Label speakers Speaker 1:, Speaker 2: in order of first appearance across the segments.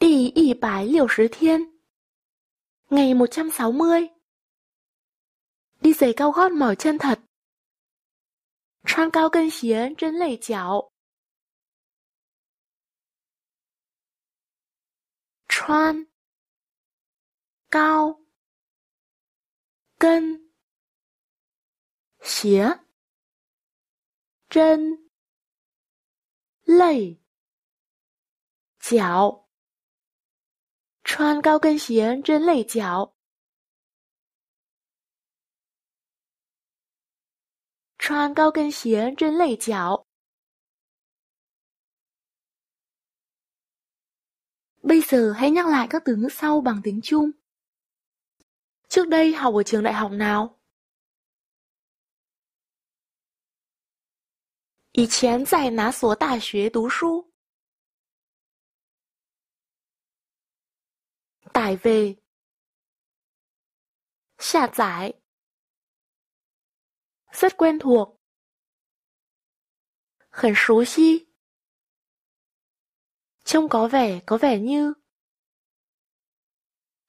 Speaker 1: 第一百六十天 Ngày 160 Đi giày cao gót mỏi chân thật 穿高跟鞋真累脚穿高跟鞋真累脚穿高跟鞋真累脚穿高跟鞋真累脚。Bây giờ hãy nhắc lại các từ ngữ sau bằng tiếng Trung. Trước đây học ở trường đại học nào? 以前在哪所大学读书？tải về. Xả giải Rất quen thuộc. Khẩn xú xí. Trông có vẻ, có vẻ như.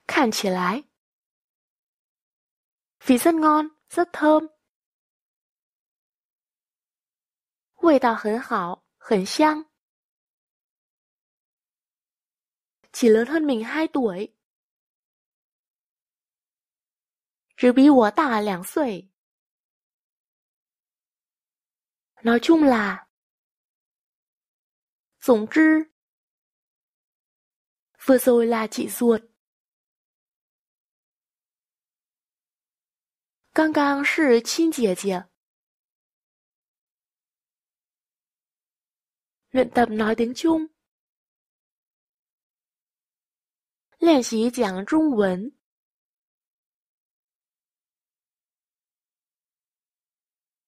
Speaker 1: Khản chỉ lái. vị rất ngon, rất thơm. Vị đạo hấn hảo, hấn xăng, Chỉ lớn hơn mình 2 tuổi. 只比我大两岁。哪儿中啦？总之，vừa rồi là chị ruột，刚刚是亲姐姐。luyện tập nói tiếng trung，练习讲中文。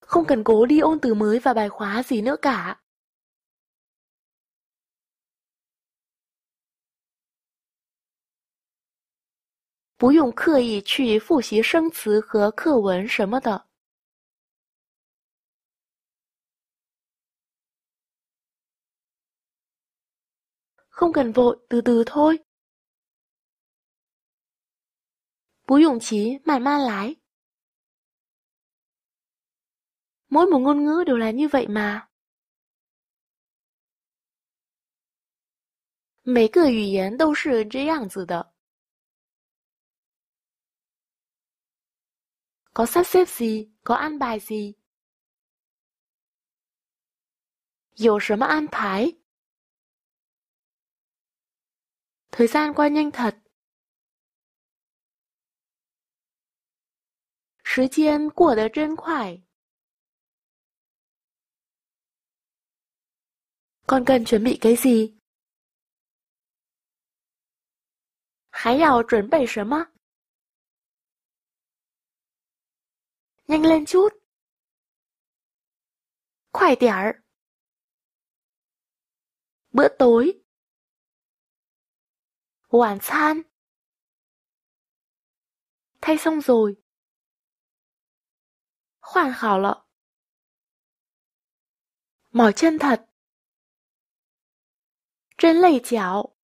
Speaker 1: không cần cố đi ôn từ mới và bài khóa gì nữa cả. Bú dùng khơ Không cần vội, từ từ thôi. Bú dùng chí, màn man lái. Mỗi một ngôn ngữ đều là như vậy mà Mấy cái ngữ 言都是这样子的 Có sắp xếp gì, có ăn bài gì 有什么安排 Thời gian qua nhanh thật 时间过得真快 Con cần chuẩn bị cái gì? 还要准备什么？nhanh lên chút. Khoai điểm 儿. Bữa tối. Hoàn san. Thay xong rồi. Hoàn hảo lợ. chân thật. 真累脚。